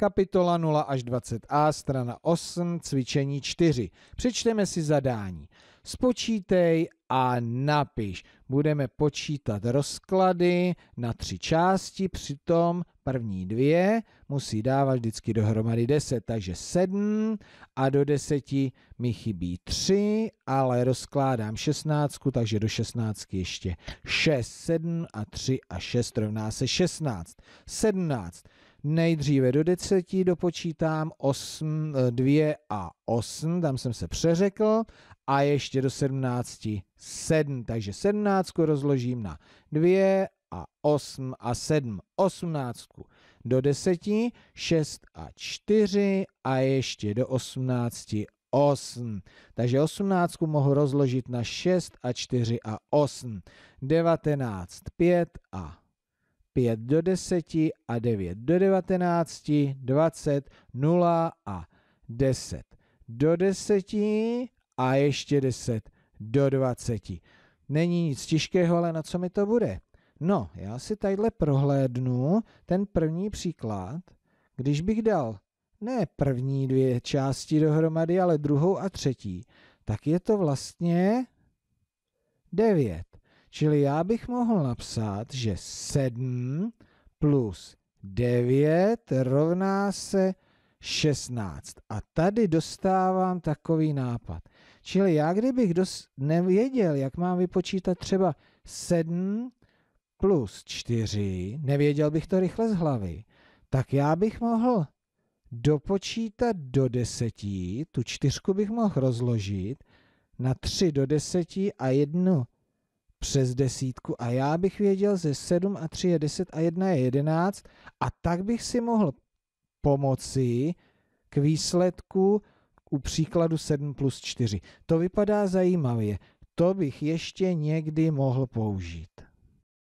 Kapitola 0 až 20a, strana 8, cvičení 4. Přečteme si zadání. Spočítej a napiš. Budeme počítat rozklady na tři části, přitom první dvě musí dávat vždycky dohromady 10, takže 7 a do 10 mi chybí 3, ale rozkládám 16, takže do 16 ještě 6, 7 a 3 a 6 rovná se 16. 17. Nejdříve do deseti dopočítám 8, 2 eh, a 8, tam jsem se přeřekl, a ještě do 17 7. Takže 17 rozložím na 2 a 8 a 7. 18 do 10, 6 a 4 a ještě do 18 8. Takže 18 mohu rozložit na 6 a 4 a 8. 19, 5 a 5 do 10 a 9 do 19, 20, 0 a 10 do 10 a ještě 10 do 20. Není nic těžkého, ale na co mi to bude? No, já si tadyhle prohlédnu ten první příklad. Když bych dal ne první dvě části dohromady, ale druhou a třetí, tak je to vlastně 9. Čili já bych mohl napsat, že 7 plus 9 rovná se 16. A tady dostávám takový nápad. Čili já kdybych nevěděl, jak mám vypočítat třeba 7 plus 4, nevěděl bych to rychle z hlavy, tak já bych mohl dopočítat do deseti, tu čtyřku bych mohl rozložit na 3 do deseti a jednu přes desítku a já bych věděl, že 7 a 3 je 10 a 1 je 11 a tak bych si mohl pomoci k výsledku u příkladu 7 plus 4. To vypadá zajímavě. To bych ještě někdy mohl použít.